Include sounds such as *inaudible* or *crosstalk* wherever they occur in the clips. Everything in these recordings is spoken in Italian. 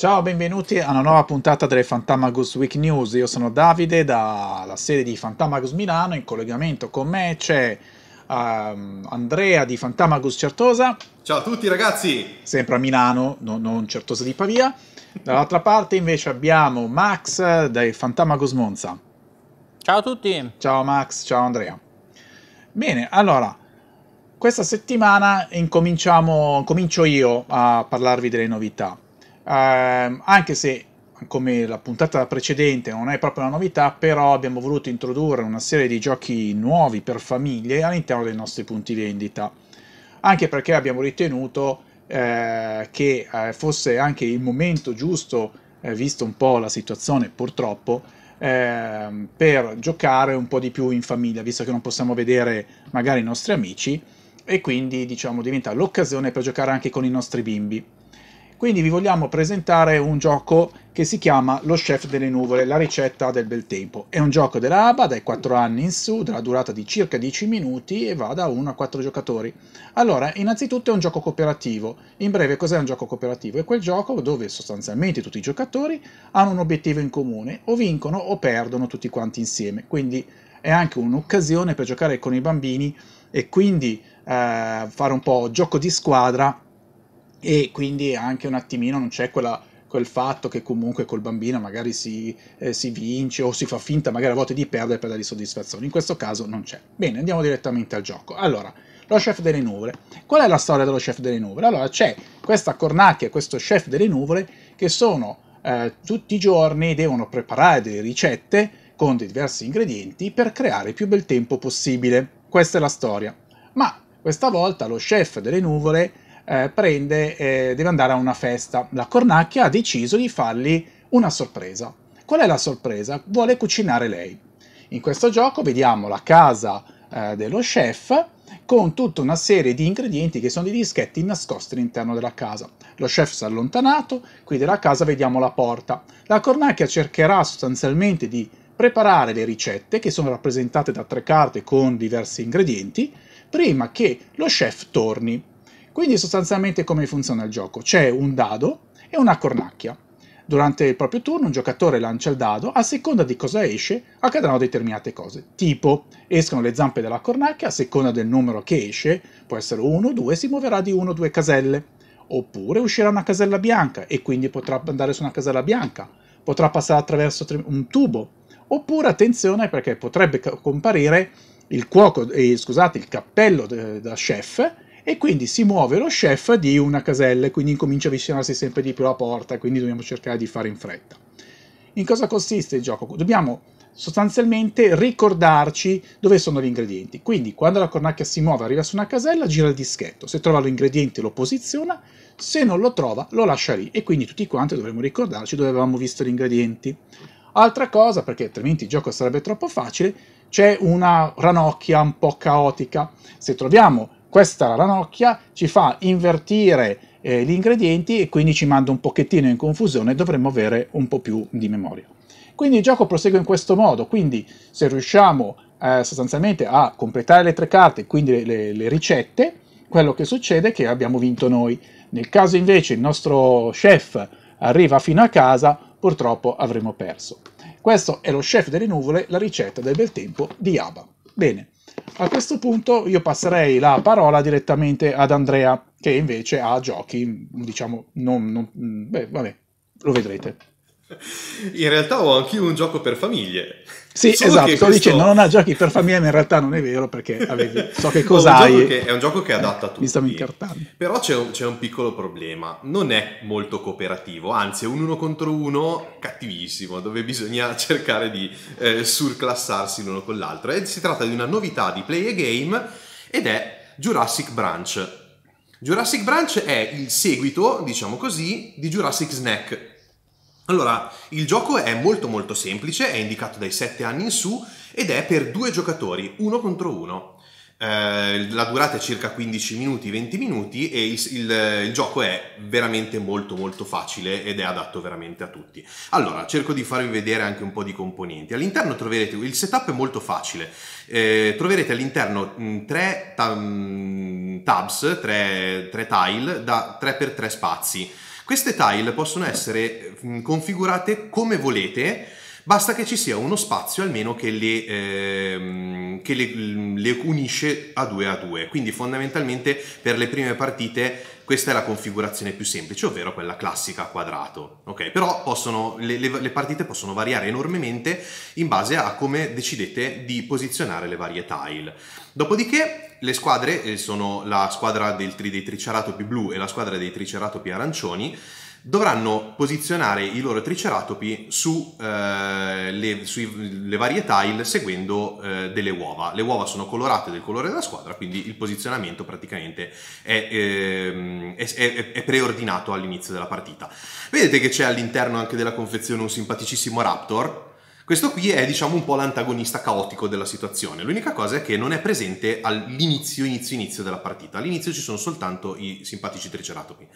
Ciao, benvenuti a una nuova puntata delle Fantamagus Week News. Io sono Davide dalla sede di Fantamagus Milano. In collegamento con me c'è um, Andrea di Fantamagus Certosa. Ciao a tutti ragazzi! Sempre a Milano, no, non Certosa di Pavia. Dall'altra parte invece abbiamo Max dai Fantamagus Monza. Ciao a tutti! Ciao Max, ciao Andrea. Bene, allora, questa settimana incomincio io a parlarvi delle novità ehm, anche se come la puntata precedente non è proprio una novità, però abbiamo voluto introdurre una serie di giochi nuovi per famiglie all'interno dei nostri punti vendita, anche perché abbiamo ritenuto eh, che eh, fosse anche il momento giusto, eh, visto un po' la situazione purtroppo, ehm, per giocare un po' di più in famiglia, visto che non possiamo vedere magari i nostri amici e quindi diciamo diventa l'occasione per giocare anche con i nostri bimbi. Quindi vi vogliamo presentare un gioco che si chiama Lo chef delle nuvole, la ricetta del bel tempo. È un gioco della ABA dai 4 anni in su, della durata di circa 10 minuti e va da 1 a 4 giocatori. Allora, innanzitutto è un gioco cooperativo. In breve, cos'è un gioco cooperativo? È quel gioco dove sostanzialmente tutti i giocatori hanno un obiettivo in comune, o vincono o perdono tutti quanti insieme. Quindi è anche un'occasione per giocare con i bambini e quindi eh, fare un po' gioco di squadra e quindi anche un attimino non c'è quella quel fatto che comunque col bambino magari si, eh, si, vince o si fa finta magari a volte di perdere per dare soddisfazione. In questo caso non c'è. Bene, andiamo direttamente al gioco. Allora, lo chef delle nuvole. Qual è la storia dello chef delle nuvole? Allora, c'è questa cornacchia, questo chef delle nuvole, che sono eh, tutti i giorni devono preparare delle ricette con dei diversi ingredienti per creare il più bel tempo possibile. Questa è la storia. Ma questa volta lo chef delle nuvole eh, prende, eh, deve andare a una festa. La cornacchia ha deciso di fargli una sorpresa. Qual è la sorpresa? Vuole cucinare lei. In questo gioco vediamo la casa eh, dello chef con tutta una serie di ingredienti che sono dei dischetti nascosti all'interno della casa. Lo chef si è allontanato, qui della casa vediamo la porta. La cornacchia cercherà sostanzialmente di preparare le ricette che sono rappresentate da tre carte con diversi ingredienti prima che lo chef torni. Quindi sostanzialmente come funziona il gioco? C'è un dado e una cornacchia. Durante il proprio turno un giocatore lancia il dado, a seconda di cosa esce accadranno determinate cose, tipo escono le zampe dalla cornacchia, a seconda del numero che esce, può essere 1 o 2, si muoverà di 1 o 2 caselle, oppure uscirà una casella bianca e quindi potrà andare su una casella bianca, potrà passare attraverso un tubo, oppure attenzione perché potrebbe comparire il, cuoco, eh, scusate, il cappello da chef e quindi si muove lo chef di una casella e quindi incomincia a avvicinarsi sempre di più alla porta, quindi dobbiamo cercare di fare in fretta. In cosa consiste il gioco? Dobbiamo sostanzialmente ricordarci dove sono gli ingredienti. Quindi quando la cornacchia si muove, arriva su una casella, gira il dischetto, se trova l'ingrediente lo posiziona, se non lo trova lo lascia lì e quindi tutti quanti dovremmo ricordarci dove avevamo visto gli ingredienti. Altra cosa, perché altrimenti il gioco sarebbe troppo facile, c'è una ranocchia un po' caotica. Se troviamo questa ranocchia ci fa invertire eh, gli ingredienti e quindi ci manda un pochettino in confusione, dovremmo avere un po' più di memoria. Quindi il gioco prosegue in questo modo, quindi se riusciamo eh, sostanzialmente a completare le tre carte, quindi le, le, le ricette, quello che succede è che abbiamo vinto noi. Nel caso invece il nostro chef arriva fino a casa, purtroppo avremo perso. Questo è lo chef delle nuvole, la ricetta del bel tempo di Aba. Bene. A questo punto io passerei la parola direttamente ad Andrea, che invece ha giochi, diciamo, non... non beh, vabbè, lo vedrete. In realtà ho anch'io un gioco per famiglie. Sì, Solo esatto. Sto questo... dicendo, non ha giochi per famiglia, ma in realtà non è vero perché avevi, so che cos'hai. *laughs* no, è un gioco che eh, adatta a tutti. Mi stavo incartando. Però c'è un, c'è un, piccolo problema. Non è molto cooperativo, anzi è un uno contro uno cattivissimo, dove bisogna *laughs* cercare di eh, surclassarsi l'uno con l'altro. E si tratta di una novità di Play a Game ed è Jurassic Branch. Jurassic Branch è il seguito, diciamo così, di Jurassic Snack allora, il gioco è molto molto semplice, è indicato dai 7 anni in su ed è per due giocatori, uno contro uno. Eh, la durata è circa 15 minuti, 20 minuti e il, il, il, gioco è veramente molto molto facile ed è adatto veramente a tutti. Allora, cerco di farvi vedere anche un po' di componenti. All'interno troverete, il setup è molto facile, eh, troverete all'interno mm, tre tabs, tre, tre tile da 3x3 spazi. Queste tile possono essere mm, configurate come volete Basta che ci sia uno spazio almeno che le, ehm, che le, le unisce a due a due. Quindi fondamentalmente per le prime partite questa è la configurazione più semplice, ovvero quella classica a quadrato. Ok, però possono, le, le, le, partite possono variare enormemente in base a come decidete di posizionare le varie tile. Dopodiché le squadre eh, sono la squadra del, dei triceratopi blu e la squadra dei triceratopi arancioni dovranno posizionare i loro triceratopi su, eh, le, sui, le, varie tile seguendo eh, delle uova. Le uova sono colorate del colore della squadra, quindi il posizionamento praticamente è, eh, è, è preordinato all'inizio della partita. Vedete che c'è all'interno anche della confezione un simpaticissimo Raptor, questo qui è diciamo un po' l'antagonista caotico della situazione. L'unica cosa è che non è presente all'inizio, inizio, inizio della partita. All'inizio ci sono soltanto i simpatici triceratopi.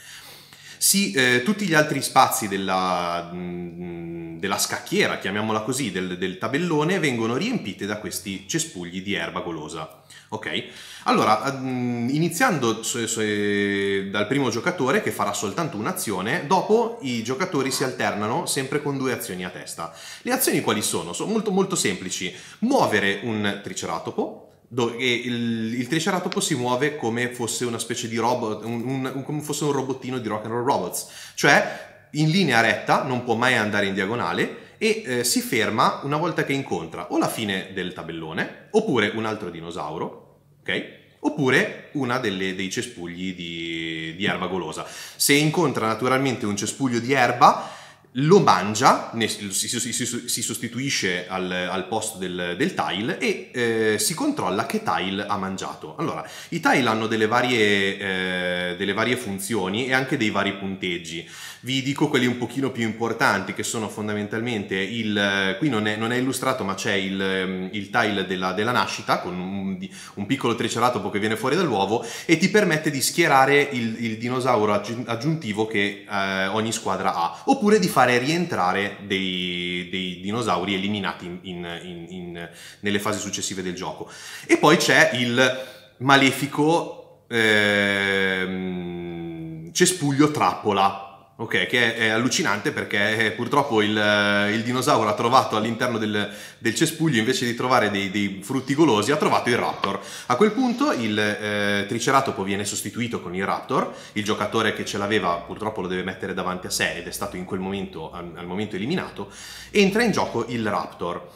Sì, eh, tutti gli altri spazi della, mm, della scacchiera, chiamiamola così, del, del tabellone, vengono riempiti da questi cespugli di erba golosa. Ok? Allora, mm, iniziando eh, dal primo giocatore che farà soltanto un'azione, dopo i giocatori si alternano sempre con due azioni a testa. Le azioni quali sono? Sono molto, molto semplici. Muovere un triceratopo, e il, il Triceratops si muove come fosse una specie di robot, un, un, come fosse un robottino di Rock and Roll Robots, cioè in linea retta, non può mai andare in diagonale e eh, si ferma una volta che incontra o la fine del tabellone, oppure un altro dinosauro, ok? Oppure una delle, dei cespugli di, di erba golosa. Se incontra naturalmente un cespuglio di erba, lo mangia, ne, si, si, si, sostituisce al, al posto del, del, tile e eh, si controlla che tile ha mangiato. Allora, i tile hanno delle varie, eh, delle varie, funzioni e anche dei vari punteggi. Vi dico quelli un pochino più importanti che sono fondamentalmente il... qui non è, non è illustrato ma c'è il, ehm, il tile della, della, nascita con un, un, piccolo triceratopo che viene fuori dall'uovo e ti permette di schierare il, il dinosauro aggiuntivo che eh, ogni squadra ha, oppure di fare fare rientrare dei, dei dinosauri eliminati in, in, in, nelle fasi successive del gioco. E poi c'è il malefico ehm, cespuglio trappola Ok, che è, è, allucinante perché eh, purtroppo il, eh, il, dinosauro ha trovato all'interno del, del cespuglio, invece di trovare dei, dei, frutti golosi, ha trovato il raptor. A quel punto il eh, triceratopo viene sostituito con il raptor, il giocatore che ce l'aveva purtroppo lo deve mettere davanti a sé ed è stato in quel momento, al, al momento eliminato, entra in gioco il raptor.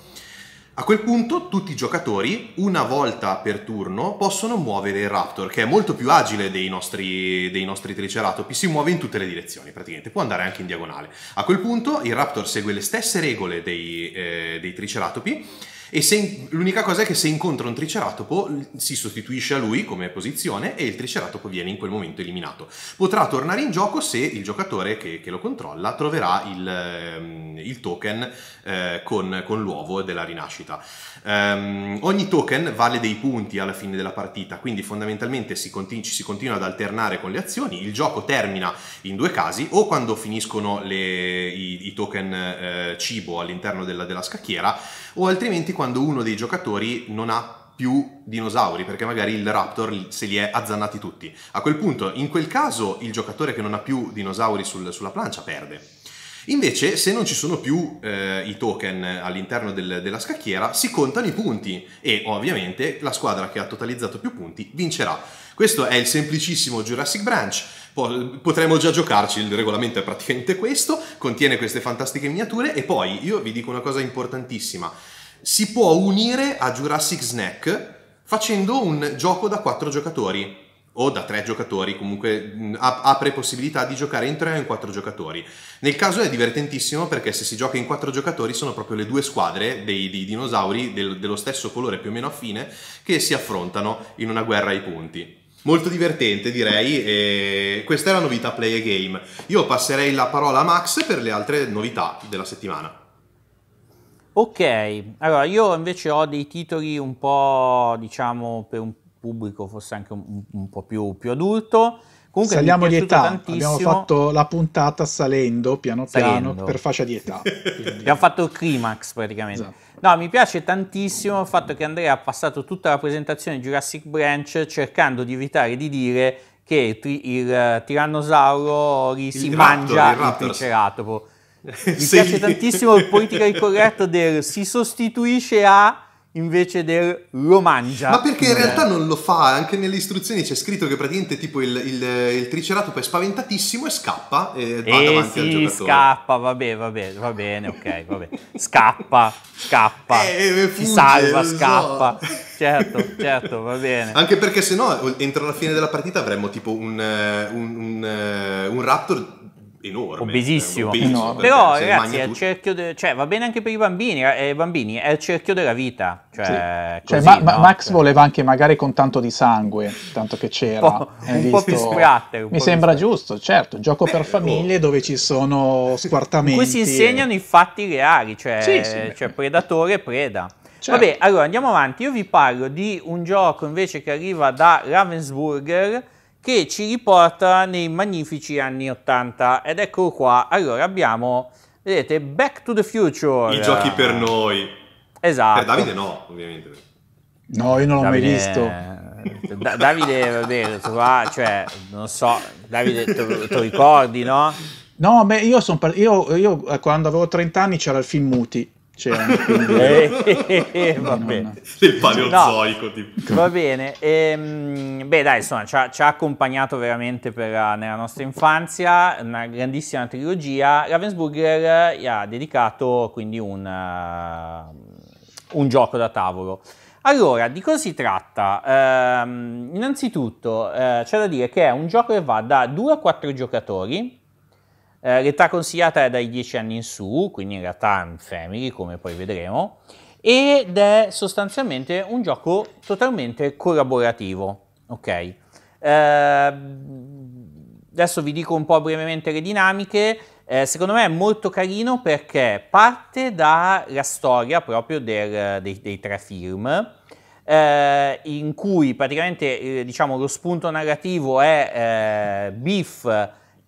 A quel punto tutti i giocatori, una volta per turno, possono muovere il Raptor, che è molto più agile dei nostri, dei nostri Triceratopi, si muove in tutte le direzioni praticamente, può andare anche in diagonale. A quel punto il Raptor segue le stesse regole dei, eh, dei Triceratopi, e se, l'unica cosa è che se incontra un triceratopo si sostituisce a lui come posizione e il triceratopo viene in quel momento eliminato. Potrà tornare in gioco se il giocatore che, che lo controlla troverà il, ehm, il token eh, con, con, l'uovo della rinascita. Um, ogni token vale dei punti alla fine della partita, quindi fondamentalmente si continu- ci si continua ad alternare con le azioni. Il gioco termina in due casi, o quando finiscono le, i, i, token eh, cibo all'interno della, della scacchiera o altrimenti quando uno dei giocatori non ha più dinosauri, perché magari il raptor se li è azzannati tutti. A quel punto, in quel caso, il giocatore che non ha più dinosauri sul, sulla plancia perde. Invece, se non ci sono più eh, i token all'interno del, della scacchiera, si contano i punti e ovviamente la squadra che ha totalizzato più punti vincerà. Questo è il semplicissimo Jurassic Branch potremmo già giocarci, il regolamento è praticamente questo, contiene queste fantastiche miniature e poi io vi dico una cosa importantissima, si può unire a Jurassic Snack facendo un gioco da quattro giocatori o da tre giocatori, comunque mh, mm, apre possibilità di giocare in tre o in quattro giocatori. Nel caso è divertentissimo perché se si gioca in quattro giocatori sono proprio le due squadre dei, dei dinosauri del, dello stesso colore più o meno affine che si affrontano in una guerra ai punti molto divertente direi e questa è la novità Play a Game. Io passerei la parola a Max per le altre novità della settimana. Ok, allora io invece ho dei titoli un po' diciamo per un pubblico forse anche un, un po' più, più adulto. Comunque Saliamo di età, tantissimo. abbiamo fatto la puntata salendo piano salendo. piano per fascia di età. *laughs* abbiamo fatto il climax praticamente. Esatto. No, mi piace tantissimo il fatto che Andrea ha passato tutta la presentazione di Jurassic Branch cercando di evitare di dire che il, il eh, tirannosauro il si raptor, mangia il, il triceratopo. *laughs* Mi sì. piace tantissimo il politico corretto del si sostituisce a invece del lo mangia. Ma perché in eh. realtà non lo fa, anche nelle istruzioni c'è scritto che praticamente tipo il, il, il triceratopo è spaventatissimo e scappa e va eh davanti sì, al giocatore. scappa, vabbè, vabbè, va bene, ok, va bene. Scappa, scappa, eh, eh si salva, scappa. So. Certo, certo, va bene. Anche perché se no entro la fine della partita avremmo tipo un, eh, un, un, un raptor enorme. Obesissimo. Eh, obeso, no. Però ragazzi, è il cerchio de... cioè, va bene anche per i bambini, eh, eh bambini è il cerchio della vita. Cioè, sì. Cioè, cioè, così, ma, no? Max voleva anche magari con tanto di sangue, tanto che c'era. Oh, un po', un visto... po più splatter. Mi più sembra splatter. giusto, certo, gioco per famiglie dove ci sono squartamenti. Qui si insegnano i fatti reali, cioè, sì, sì, cioè predatore e preda. Certo. Vabbè, allora andiamo avanti. Io vi parlo di un gioco invece che arriva da Ravensburger che ci riporta nei magnifici anni 80 ed ecco qua. Allora abbiamo, vedete, Back to the Future. I giochi per noi. Esatto. Per Davide no, ovviamente. No, io non Davide... l'ho mai visto. Eh, da- Davide, va bene, qua, cioè, non so, Davide, ti ricordi, no? No, beh, io, par- io, io, eh, quando avevo 30 anni c'era il film Muti c'erano. un... eh, eh, va bene. Il paleozoico. No, Va bene. E, beh dai, insomma, ci ha, ci ha accompagnato veramente per, eh, nella nostra infanzia, una grandissima trilogia. Ravensburger eh, gli ha dedicato quindi un, uh, un gioco da tavolo. Allora, di cosa si tratta? Eh, innanzitutto eh, c'è da dire che è un gioco che va da 2 a 4 giocatori eh, l'età consigliata è dai 10 anni in su, quindi in realtà è un family, come poi vedremo, ed è sostanzialmente un gioco totalmente collaborativo, ok? Eh, adesso vi dico un po' brevemente le dinamiche. Eh, secondo me è molto carino perché parte dalla storia proprio del, dei, dei, tre film, eh, in cui praticamente eh, diciamo, lo spunto narrativo è eh, Biff,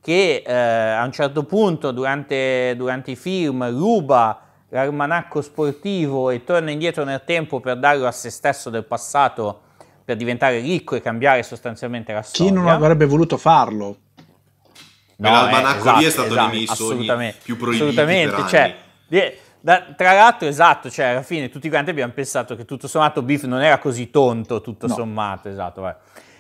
che eh, a un certo punto durante, durante i film ruba l'armanacco sportivo e torna indietro nel tempo per darlo a se stesso del passato per diventare ricco e cambiare sostanzialmente la storia. Chi non avrebbe voluto farlo? No, l'almanacco eh, esatto, lì è stato esatto, emesso esatto, assolutamente, più proibiti cioè, da, tra l'altro, esatto, cioè alla fine tutti quanti abbiamo pensato che tutto sommato Biff non era così tonto, tutto no. sommato, esatto. Vai.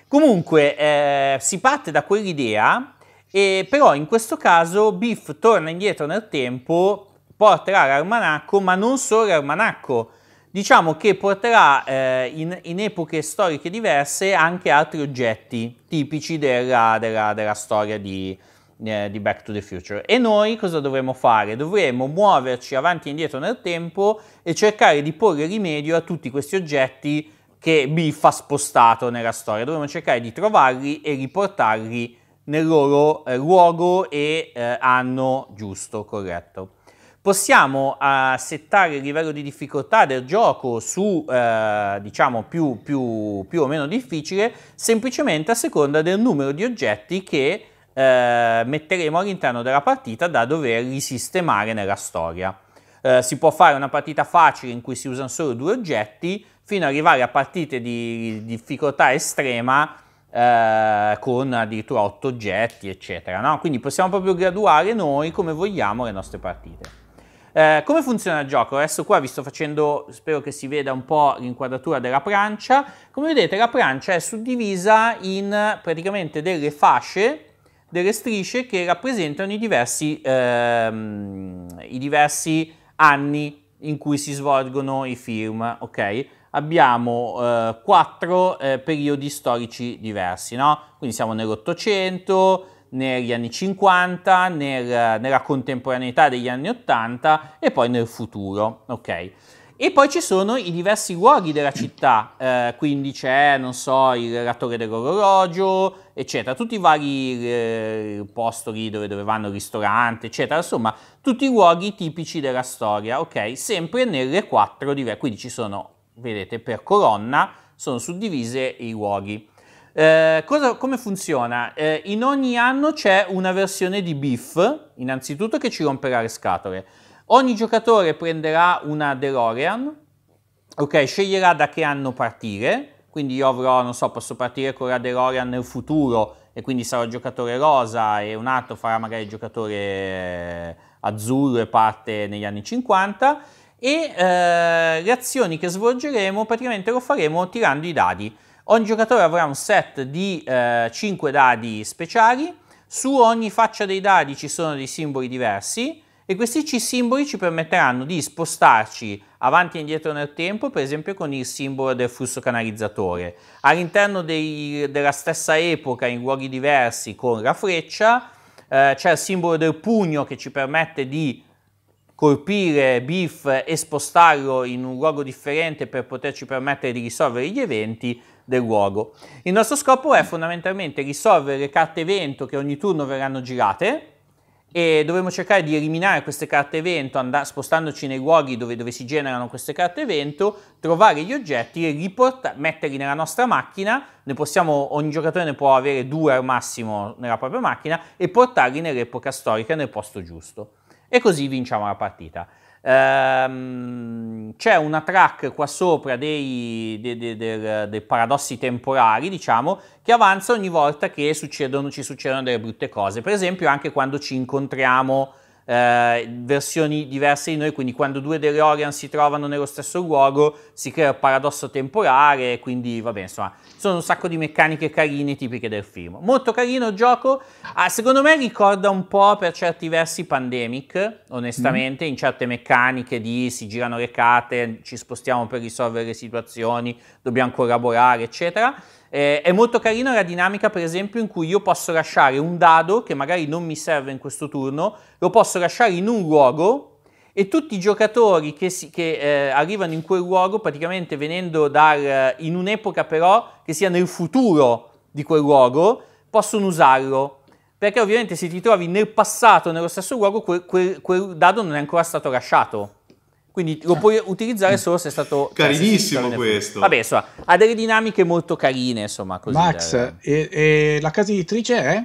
Comunque, eh, si parte da quell'idea e però in questo caso Biff torna indietro nel tempo, porterà l'Armanacco, ma non solo l'Armanacco. Diciamo che porterà eh, in, in, epoche storiche diverse anche altri oggetti tipici della, della, della storia di, eh, di Back to the Future. E noi cosa dovremo fare? Dovremo muoverci avanti e indietro nel tempo e cercare di porre rimedio a tutti questi oggetti che Biff ha spostato nella storia. Dovremmo cercare di trovarli e riportarli nel loro eh, luogo e eh, anno giusto, corretto. Possiamo eh, settare il livello di difficoltà del gioco su, eh, diciamo, più, più, più, o meno difficile, semplicemente a seconda del numero di oggetti che eh, metteremo all'interno della partita da dover risistemare nella storia. Uh, si può fare una partita facile in cui si usano solo due oggetti, fino ad arrivare a partite di difficoltà estrema eh, con addirittura 8 oggetti, eccetera. No? Quindi possiamo proprio graduare noi come vogliamo le nostre partite. Eh, come funziona il gioco? Adesso qua vi sto facendo, spero che si veda un po' l'inquadratura della plancia. Come vedete la plancia è suddivisa in praticamente delle fasce, delle strisce che rappresentano i diversi, ehm, i diversi anni in cui si svolgono i film, ok? abbiamo eh, quattro eh, periodi storici diversi, no? Quindi siamo nell'Ottocento, negli anni 50, nel, nella contemporaneità degli anni 80 e poi nel futuro, ok? E poi ci sono i diversi luoghi della città, eh, quindi c'è, non so, il, la Torre dell'Orologio, eccetera, tutti i vari eh, posti lì dove, dove vanno il ristorante, eccetera, insomma, tutti i luoghi tipici della storia, ok? Sempre nelle quattro diverse, quindi ci sono vedete per colonna sono suddivise i luoghi. Eh, cosa, come funziona? Eh, in ogni anno c'è una versione di Beef, innanzitutto che ci romperà le scatole. Ogni giocatore prenderà una DeLorean, ok, sceglierà da che anno partire, quindi io avrò, non so, posso partire con la DeLorean nel futuro e quindi sarò giocatore rosa e un altro farà magari giocatore eh, azzurro e parte negli anni 50 e eh, le azioni che svolgeremo praticamente lo faremo tirando i dadi. Ogni giocatore avrà un set di eh, 5 dadi speciali, su ogni faccia dei dadi ci sono dei simboli diversi e questi simboli ci permetteranno di spostarci avanti e indietro nel tempo, per esempio con il simbolo del flusso canalizzatore. All'interno dei, della stessa epoca, in luoghi diversi, con la freccia, eh, c'è il simbolo del pugno che ci permette di colpire Biff e spostarlo in un luogo differente per poterci permettere di risolvere gli eventi del luogo. Il nostro scopo è fondamentalmente risolvere le carte evento che ogni turno verranno girate e dovremo cercare di eliminare queste carte evento spostandoci nei luoghi dove, dove, si generano queste carte evento, trovare gli oggetti e metterli nella nostra macchina, possiamo, ogni giocatore ne può avere due al massimo nella propria macchina e portarli nell'epoca storica nel posto giusto e così vinciamo la partita. Ehm, c'è una track qua sopra dei, dei, dei, dei, paradossi temporali, diciamo, che avanza ogni volta che succedono, ci succedono delle brutte cose. Per esempio, anche quando ci incontriamo eh, versioni diverse di noi, quindi quando due DeLorean si trovano nello stesso luogo si crea un paradosso temporale, quindi va bene, insomma, sono un sacco di meccaniche carine tipiche del film. Molto carino il gioco, ah, secondo me ricorda un po' per certi versi Pandemic, onestamente, mm. in certe meccaniche di si girano le carte, ci spostiamo per risolvere le situazioni, dobbiamo collaborare, eccetera. Eh, è molto carina la dinamica, per esempio, in cui io posso lasciare un dado che magari non mi serve in questo turno, lo posso lasciare in un luogo e tutti i giocatori che, si, che eh, arrivano in quel luogo, praticamente venendo dal, eh, in un'epoca però che sia nel futuro di quel luogo, possono usarlo. Perché ovviamente se ti trovi nel passato, nello stesso luogo, quel, quel, quel dado non è ancora stato lasciato quindi lo puoi utilizzare solo se è stato *laughs* carinissimo questo vabbè insomma ha delle dinamiche molto carine insomma così Max da... e, e, la casa editrice è?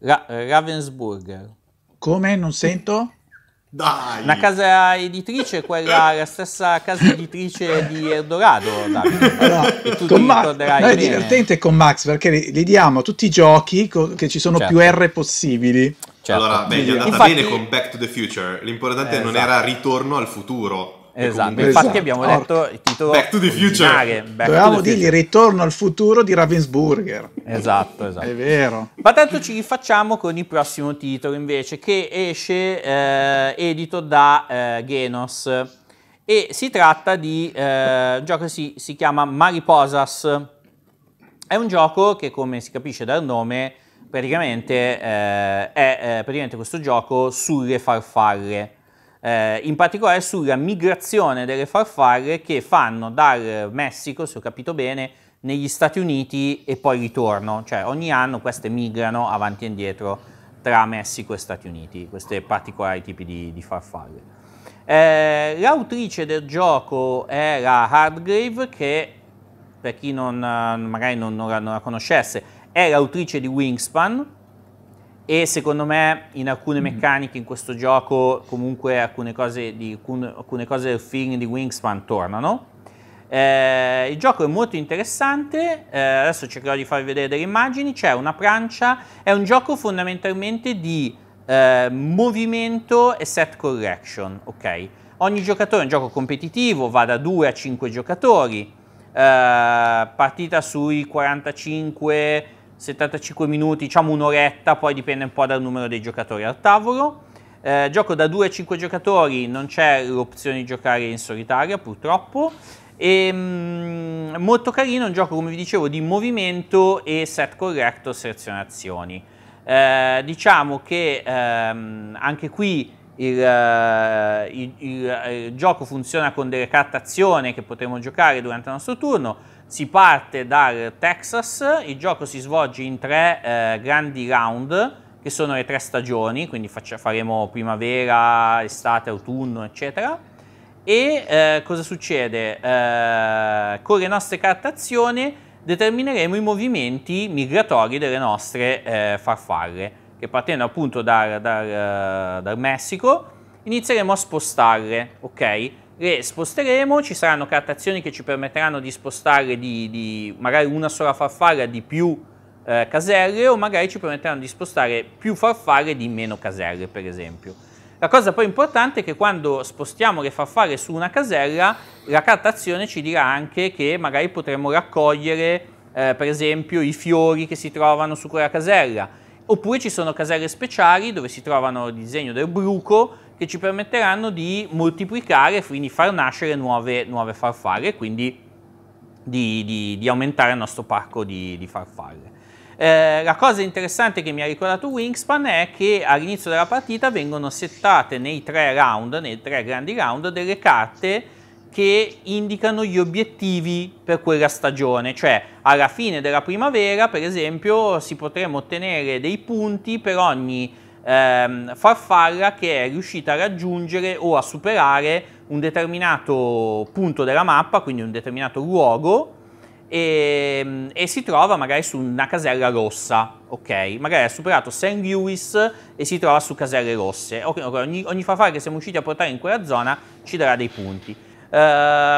Ra- Ravensburger come non sento? Dai. La casa editrice è quella, *laughs* la stessa casa editrice di Eldorado. Davide, no, con Max, no, è divertente con Max perché gli diamo tutti i giochi co- che ci sono certo. più R possibili. Certo. Allora, meglio è andata Infatti... bene con Back to the Future, l'importante eh, non esatto. era ritorno al futuro. Esatto, infatti esatto. abbiamo detto il titolo Back to the Future. Dovevamo dirgli Ritorno al futuro di Ravensburger. Esatto, esatto. È vero. Ma tanto ci rifacciamo con il prossimo titolo invece che esce eh, edito da eh, Genos e si tratta di eh, un gioco che si, si chiama Mariposas. È un gioco che come si capisce dal nome praticamente eh, è eh, praticamente questo gioco sulle farfalle, eh, in particolare sulla migrazione delle farfalle che fanno dal Messico, se ho capito bene, negli Stati Uniti e poi ritorno, cioè ogni anno queste migrano avanti e indietro tra Messico e Stati Uniti, questi particolari tipi di, di farfalle. Eh, l'autrice del gioco è la Hardgrave che per chi non, magari non, non, la, non la conoscesse è l'autrice di Wingspan e secondo me in alcune mm. meccaniche in questo gioco comunque alcune cose, di, alcune cose del film di Wingspan tornano. Eh, il gioco è molto interessante, eh, adesso cercherò di farvi vedere delle immagini, c'è una plancia, è un gioco fondamentalmente di eh, movimento e set correction, ok? Ogni giocatore è un gioco competitivo, va da 2 a 5 giocatori, eh, partita sui 45 75 minuti, diciamo un'oretta, poi dipende un po' dal numero dei giocatori al tavolo. Eh, gioco da 2 a 5 giocatori, non c'è l'opzione di giocare in solitaria purtroppo. E, ehm, mh, molto carino, un gioco come vi dicevo di movimento e set corretto, selezione azioni. Eh, diciamo che ehm, anche qui il, eh, il, il, eh, il, gioco funziona con delle carte azione che potremo giocare durante il nostro turno si parte dal Texas, il gioco si svolge in tre eh, grandi round, che sono le tre stagioni, quindi faremo primavera, estate, autunno, eccetera. E eh, cosa succede? Eh, con le nostre carte azione determineremo i movimenti migratori delle nostre eh, farfalle, che partendo appunto dal, dal, eh, dal Messico inizieremo a spostarle, ok? le sposteremo, ci saranno cartazioni che ci permetteranno di spostare di, di magari una sola farfalla di più eh, caselle o magari ci permetteranno di spostare più farfalle di meno caselle per esempio. La cosa poi importante è che quando spostiamo le farfalle su una casella la cartazione ci dirà anche che magari potremo raccogliere eh, per esempio i fiori che si trovano su quella casella oppure ci sono caselle speciali dove si trovano il disegno del bruco che ci permetteranno di moltiplicare quindi far nascere nuove, nuove farfalle e quindi di, di, di, aumentare il nostro parco di, di farfalle. Eh, la cosa interessante che mi ha ricordato Wingspan è che all'inizio della partita vengono settate nei tre round, nei tre grandi round, delle carte che indicano gli obiettivi per quella stagione, cioè alla fine della primavera per esempio si potranno ottenere dei punti per ogni ehm, farfalla che è riuscita a raggiungere o a superare un determinato punto della mappa, quindi un determinato luogo, e, ehm, e, si trova magari su una casella rossa, ok? Magari ha superato St. Louis e si trova su caselle rosse. Okay, ogni, ogni farfalla che siamo riusciti a portare in quella zona ci darà dei punti. Uh,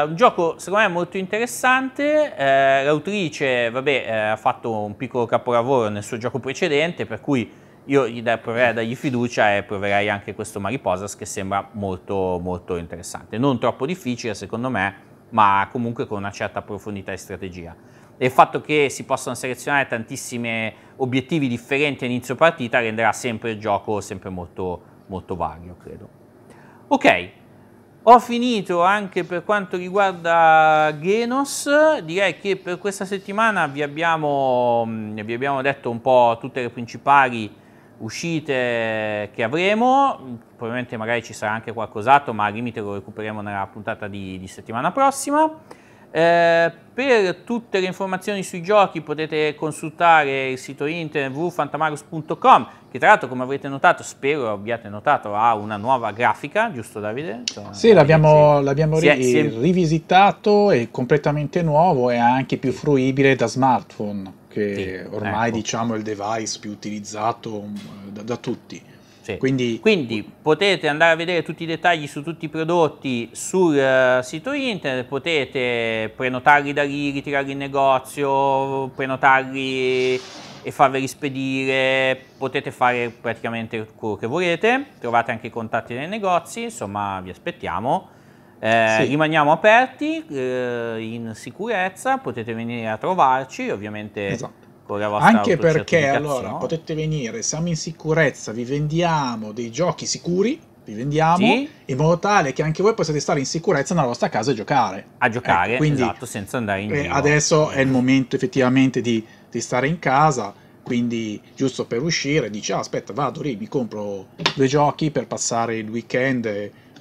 un gioco secondo me molto interessante, uh, eh, l'autrice vabbè, uh, ha fatto un piccolo capolavoro nel suo gioco precedente, per cui io gli proverei eh, a dargli fiducia e proverei anche questo Mariposas che sembra molto, molto interessante. Non troppo difficile secondo me, ma comunque con una certa profondità e strategia. E il fatto che si possano selezionare tantissimi obiettivi differenti a inizio partita renderà sempre il gioco sempre molto, molto vario, credo. Ok, ho finito anche per quanto riguarda Genos, direi che per questa settimana vi abbiamo, mm, vi abbiamo detto un po' tutte le principali uscite che avremo, probabilmente magari ci sarà anche qualcos'altro, ma al limite lo recupereremo nella puntata di, di settimana prossima. Eh, per tutte le informazioni sui giochi potete consultare il sito internet www.fantamarus.com che tra l'altro come avrete notato, spero abbiate notato, ha una nuova grafica, giusto Davide? Cioè, sì, l'abbiamo, si è, si è... rivisitato, è completamente nuovo e anche più fruibile da smartphone che sì, ormai ecco. diciamo è il device più utilizzato mm, da, da tutti. Sì. Quindi, Quindi, potete andare a vedere tutti i dettagli su tutti i prodotti sul uh, sito internet, potete prenotarli da lì, ritirarli in negozio, prenotarli e farveli spedire, potete fare praticamente quello che volete, trovate anche i contatti nei negozi, insomma vi aspettiamo. Eh, sì. Rimaniamo aperti, eh, in sicurezza, potete venire a trovarci, ovviamente esatto. Anche perché allora potete venire, siamo in sicurezza, vi vendiamo dei giochi sicuri, vi vendiamo sì. in modo tale che anche voi possiate stare in sicurezza nella vostra casa e giocare. A giocare, ecco, quindi, esatto, senza andare in eh, giro. Adesso è il momento effettivamente di, di stare in casa, quindi giusto per uscire dici ah, aspetta vado lì, mi compro due giochi per passare il weekend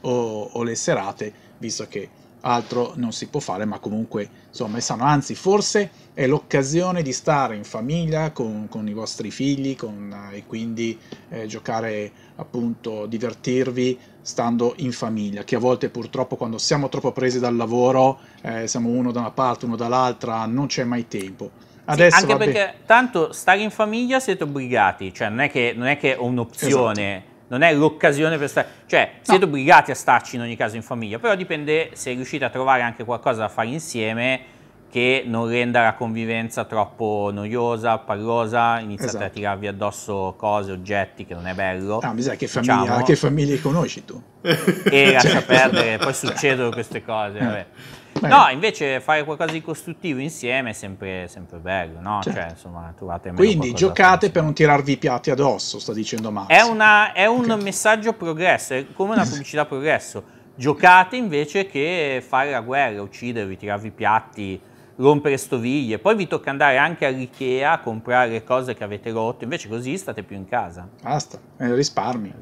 o, o le serate visto che altro non si può fare, ma comunque insomma è sano. Anzi, forse è l'occasione di stare in famiglia con, con i vostri figli con, eh, e quindi eh, giocare appunto, divertirvi stando in famiglia, che a volte purtroppo quando siamo troppo presi dal lavoro, eh, siamo uno da una parte, uno dall'altra, non c'è mai tempo. Adesso, sì, anche vabbè. perché tanto stare in famiglia siete obbligati, cioè non è che, non è, che è un'opzione. Esatto non è l'occasione per stare, cioè siete no. obbligati a starci in ogni caso in famiglia, però dipende se riuscite a trovare anche qualcosa da fare insieme che non renda la convivenza troppo noiosa, pallosa, iniziate esatto. a tirarvi addosso cose, oggetti, che non è bello. No, mi sa che, famiglia, diciamo. che famiglie conosci tu. E *laughs* lascia perdere, poi succedono queste cose, vabbè. Eh. Beh. No, invece fare qualcosa di costruttivo insieme è sempre, sempre bello, no? Certo. Cioè, insomma, trovate Quindi giocate per non tirarvi i piatti addosso, sta dicendo Max. È, una, è un okay. messaggio progresso, è come una *laughs* pubblicità progresso. Giocate invece che fare la guerra, uccidervi, tirarvi i piatti, rompere stoviglie. Poi vi tocca andare anche all'Ikea a comprare cose che avete rotto, invece così state più in casa. Basta, eh, risparmi.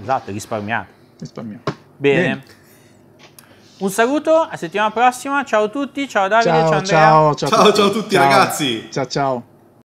Esatto, risparmiate. Risparmiate. Bene. Bene. Un saluto, a settimana prossima. Ciao a tutti, ciao Davide, ciao, ciao Andrea. Ciao, ciao, ciao, ciao a tutti ciao. ragazzi. Ciao ciao.